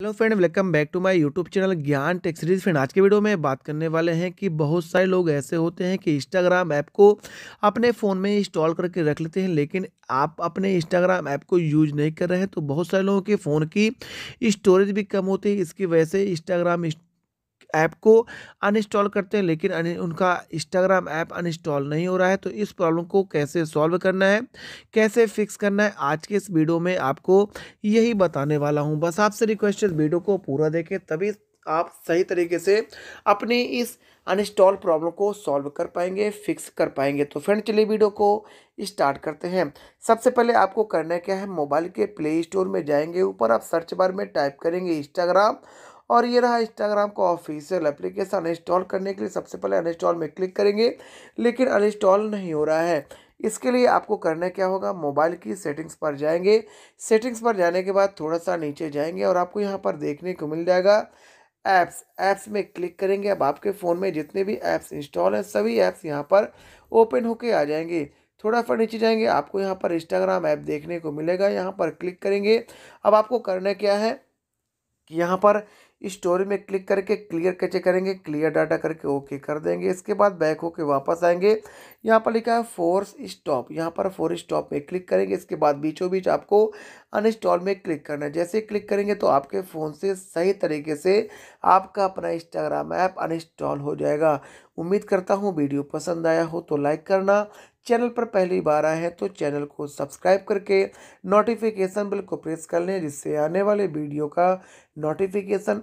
hello friend welcome back to my YouTube channel Gyan tech series friend आज के video में बात करने वाले हैं कि बहुत सारे लोग ऐसे होते हैं कि इंस्टाग्राम ऐप को अपने फ़ोन में इंस्टॉल करके रख लेते हैं लेकिन आप अपने इंस्टाग्राम ऐप को यूज नहीं कर रहे हैं तो बहुत सारे लोगों के फ़ोन की स्टोरेज भी कम होती है इसकी वजह से इंस्टाग्राम ऐप को अनइंस्टॉल करते हैं लेकिन उनका इंस्टाग्राम ऐप अनइंस्टॉल नहीं हो रहा है तो इस प्रॉब्लम को कैसे सॉल्व करना है कैसे फिक्स करना है आज के इस वीडियो में आपको यही बताने वाला हूँ बस आपसे रिक्वेस्ट है वीडियो को पूरा देखें तभी आप सही तरीके से अपनी इस अनइंस्टॉल प्रॉब्लम को सॉल्व कर पाएंगे फिक्स कर पाएंगे तो फ्रेंड चलिए वीडियो को स्टार्ट करते हैं सबसे पहले आपको करना क्या है मोबाइल के प्ले स्टोर में जाएंगे ऊपर आप सर्च बार में टाइप करेंगे इंस्टाग्राम और ये रहा इंस्टाग्राम का ऑफिशियल एप्लीकेशन अनइंस्टॉल करने के लिए सबसे पहले अनइंस्टॉल में क्लिक करेंगे लेकिन अनइंस्टॉल नहीं हो रहा है इसके लिए आपको करना क्या होगा मोबाइल की सेटिंग्स पर जाएंगे सेटिंग्स पर जाने के बाद थोड़ा सा नीचे जाएंगे और आपको यहाँ पर देखने को मिल जाएगा ऐप्स ऐप्स में क्लिक करेंगे अब आपके फ़ोन में जितने भी ऐप्स इंस्टॉल हैं सभी ऐप्स यहाँ पर ओपन होके आ जाएंगे थोड़ा फिर नीचे जाएंगे आपको यहाँ पर इंस्टाग्राम ऐप देखने को मिलेगा यहाँ पर क्लिक करेंगे अब आपको करना क्या है कि यहाँ पर स्टोरी में क्लिक करके क्लियर कैसे करेंगे क्लियर डाटा करके ओके कर देंगे इसके बाद बैक होके वापस आएंगे यहाँ पर लिखा है फोर्स स्टॉप यहाँ पर फोर स्टॉप में क्लिक करेंगे इसके बाद बीचों बीच आपको अनइंस्टॉल में क्लिक करना है जैसे क्लिक करेंगे तो आपके फ़ोन से सही तरीके से आपका अपना इंस्टाग्राम ऐप अनइंस्टॉल हो जाएगा उम्मीद करता हूँ वीडियो पसंद आया हो तो लाइक करना चैनल पर पहली बार आए हैं तो चैनल को सब्सक्राइब करके नोटिफिकेशन बिल को प्रेस कर लें जिससे आने वाले वीडियो का नोटिफिकेशन